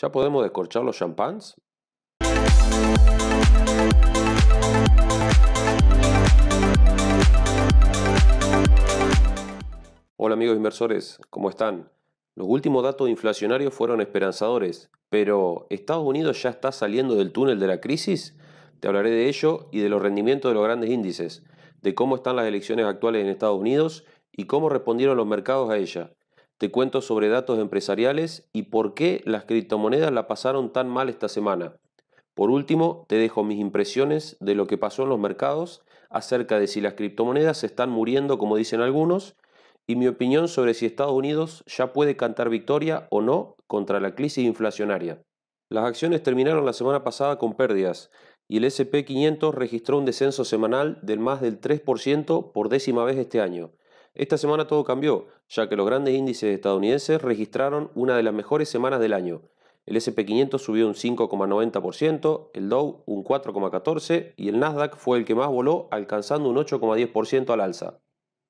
¿Ya podemos descorchar los champans? Hola amigos inversores, ¿cómo están? Los últimos datos inflacionarios fueron esperanzadores, pero ¿Estados Unidos ya está saliendo del túnel de la crisis? Te hablaré de ello y de los rendimientos de los grandes índices, de cómo están las elecciones actuales en Estados Unidos y cómo respondieron los mercados a ella. Te cuento sobre datos empresariales y por qué las criptomonedas la pasaron tan mal esta semana. Por último, te dejo mis impresiones de lo que pasó en los mercados acerca de si las criptomonedas se están muriendo como dicen algunos y mi opinión sobre si Estados Unidos ya puede cantar victoria o no contra la crisis inflacionaria. Las acciones terminaron la semana pasada con pérdidas y el SP500 registró un descenso semanal del más del 3% por décima vez este año. Esta semana todo cambió, ya que los grandes índices estadounidenses registraron una de las mejores semanas del año. El SP500 subió un 5,90%, el Dow un 4,14% y el Nasdaq fue el que más voló, alcanzando un 8,10% al alza.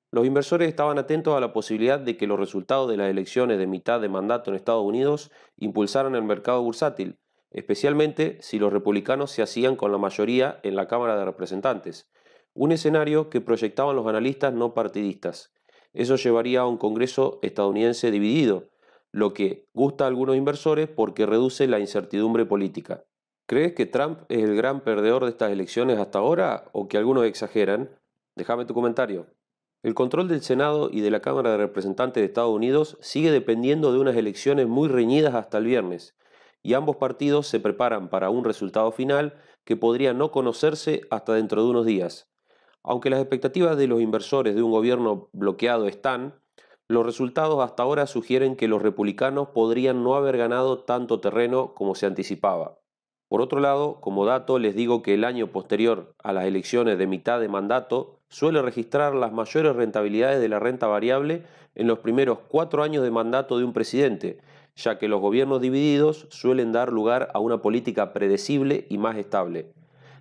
Los inversores estaban atentos a la posibilidad de que los resultados de las elecciones de mitad de mandato en Estados Unidos impulsaran el mercado bursátil, especialmente si los republicanos se hacían con la mayoría en la Cámara de Representantes un escenario que proyectaban los analistas no partidistas. Eso llevaría a un Congreso estadounidense dividido, lo que gusta a algunos inversores porque reduce la incertidumbre política. ¿Crees que Trump es el gran perdedor de estas elecciones hasta ahora o que algunos exageran? Déjame tu comentario. El control del Senado y de la Cámara de Representantes de Estados Unidos sigue dependiendo de unas elecciones muy reñidas hasta el viernes, y ambos partidos se preparan para un resultado final que podría no conocerse hasta dentro de unos días. Aunque las expectativas de los inversores de un gobierno bloqueado están, los resultados hasta ahora sugieren que los republicanos podrían no haber ganado tanto terreno como se anticipaba. Por otro lado, como dato, les digo que el año posterior a las elecciones de mitad de mandato suele registrar las mayores rentabilidades de la renta variable en los primeros cuatro años de mandato de un presidente, ya que los gobiernos divididos suelen dar lugar a una política predecible y más estable.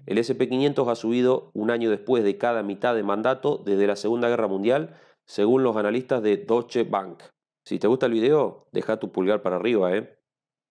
El SP500 ha subido un año después de cada mitad de mandato desde la Segunda Guerra Mundial, según los analistas de Deutsche Bank. Si te gusta el video, deja tu pulgar para arriba, ¿eh?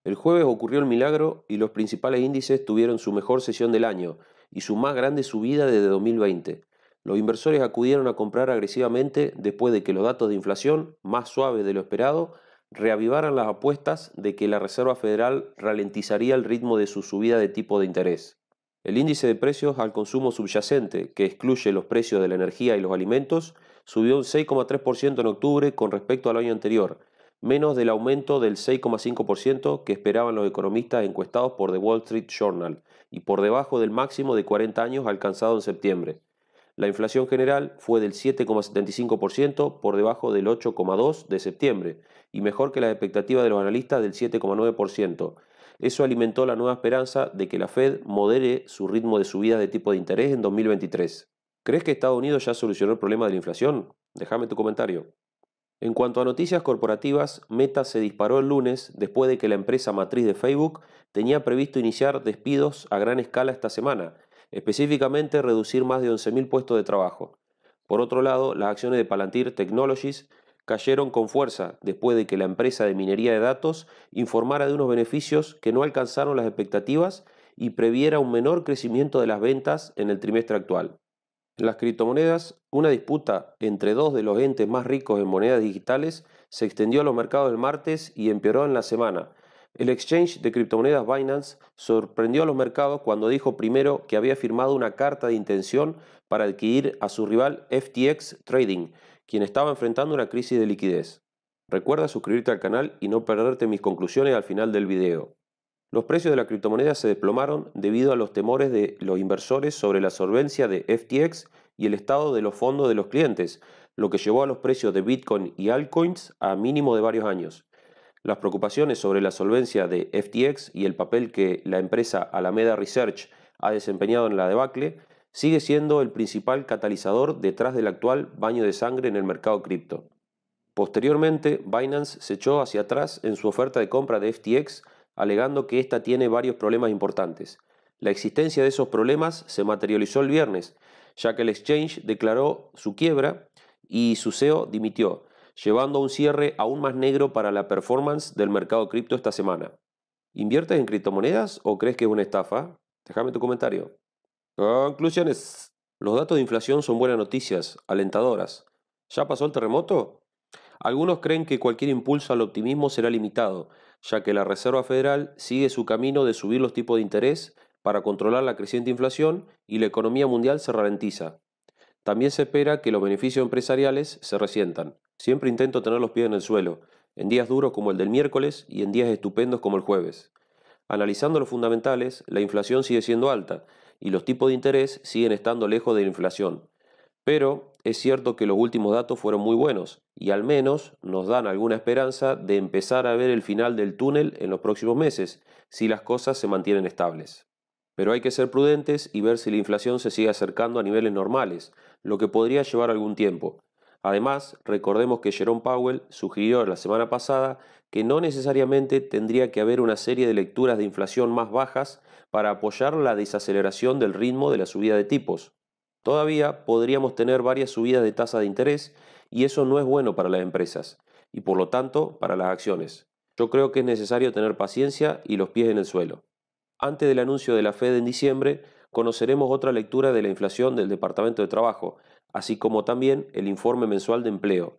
El jueves ocurrió el milagro y los principales índices tuvieron su mejor sesión del año y su más grande subida desde 2020. Los inversores acudieron a comprar agresivamente después de que los datos de inflación, más suaves de lo esperado, reavivaran las apuestas de que la Reserva Federal ralentizaría el ritmo de su subida de tipo de interés. El índice de precios al consumo subyacente, que excluye los precios de la energía y los alimentos, subió un 6,3% en octubre con respecto al año anterior, menos del aumento del 6,5% que esperaban los economistas encuestados por The Wall Street Journal y por debajo del máximo de 40 años alcanzado en septiembre. La inflación general fue del 7,75% por debajo del 8,2% de septiembre y mejor que la expectativa de los analistas del 7,9%, eso alimentó la nueva esperanza de que la Fed modere su ritmo de subidas de tipo de interés en 2023. ¿Crees que Estados Unidos ya solucionó el problema de la inflación? Déjame tu comentario. En cuanto a noticias corporativas, Meta se disparó el lunes después de que la empresa matriz de Facebook tenía previsto iniciar despidos a gran escala esta semana, específicamente reducir más de 11.000 puestos de trabajo. Por otro lado, las acciones de Palantir Technologies cayeron con fuerza después de que la empresa de minería de datos informara de unos beneficios que no alcanzaron las expectativas y previera un menor crecimiento de las ventas en el trimestre actual. En las criptomonedas, una disputa entre dos de los entes más ricos en monedas digitales se extendió a los mercados el martes y empeoró en la semana. El exchange de criptomonedas Binance sorprendió a los mercados cuando dijo primero que había firmado una carta de intención para adquirir a su rival FTX Trading, quien estaba enfrentando una crisis de liquidez. Recuerda suscribirte al canal y no perderte mis conclusiones al final del video. Los precios de la criptomoneda se desplomaron debido a los temores de los inversores sobre la solvencia de FTX y el estado de los fondos de los clientes, lo que llevó a los precios de Bitcoin y altcoins a mínimo de varios años. Las preocupaciones sobre la solvencia de FTX y el papel que la empresa Alameda Research ha desempeñado en la debacle sigue siendo el principal catalizador detrás del actual baño de sangre en el mercado cripto. Posteriormente, Binance se echó hacia atrás en su oferta de compra de FTX, alegando que ésta tiene varios problemas importantes. La existencia de esos problemas se materializó el viernes, ya que el exchange declaró su quiebra y su CEO dimitió, llevando a un cierre aún más negro para la performance del mercado cripto esta semana. ¿Inviertes en criptomonedas o crees que es una estafa? Déjame tu comentario. Conclusiones. Los datos de inflación son buenas noticias, alentadoras. ¿Ya pasó el terremoto? Algunos creen que cualquier impulso al optimismo será limitado, ya que la Reserva Federal sigue su camino de subir los tipos de interés para controlar la creciente inflación y la economía mundial se ralentiza. También se espera que los beneficios empresariales se resientan. Siempre intento tener los pies en el suelo, en días duros como el del miércoles y en días estupendos como el jueves. Analizando los fundamentales, la inflación sigue siendo alta, y los tipos de interés siguen estando lejos de la inflación. Pero es cierto que los últimos datos fueron muy buenos y al menos nos dan alguna esperanza de empezar a ver el final del túnel en los próximos meses, si las cosas se mantienen estables. Pero hay que ser prudentes y ver si la inflación se sigue acercando a niveles normales, lo que podría llevar algún tiempo. Además, recordemos que Jerome Powell sugirió la semana pasada que no necesariamente tendría que haber una serie de lecturas de inflación más bajas para apoyar la desaceleración del ritmo de la subida de tipos. Todavía podríamos tener varias subidas de tasa de interés y eso no es bueno para las empresas y por lo tanto para las acciones. Yo creo que es necesario tener paciencia y los pies en el suelo. Antes del anuncio de la Fed en diciembre, conoceremos otra lectura de la inflación del Departamento de Trabajo, así como también el informe mensual de empleo,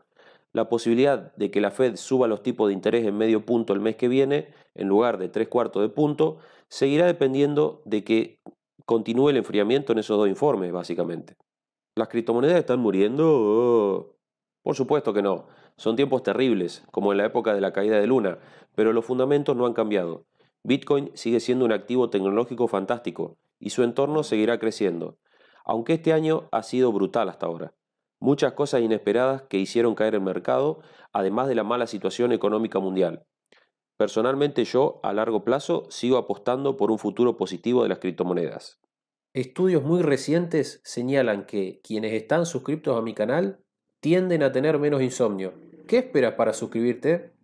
la posibilidad de que la Fed suba los tipos de interés en medio punto el mes que viene, en lugar de tres cuartos de punto, seguirá dependiendo de que continúe el enfriamiento en esos dos informes, básicamente. ¿Las criptomonedas están muriendo? Oh, por supuesto que no. Son tiempos terribles, como en la época de la caída de Luna, pero los fundamentos no han cambiado. Bitcoin sigue siendo un activo tecnológico fantástico y su entorno seguirá creciendo, aunque este año ha sido brutal hasta ahora muchas cosas inesperadas que hicieron caer el mercado, además de la mala situación económica mundial. Personalmente yo, a largo plazo, sigo apostando por un futuro positivo de las criptomonedas. Estudios muy recientes señalan que quienes están suscriptos a mi canal tienden a tener menos insomnio. ¿Qué esperas para suscribirte?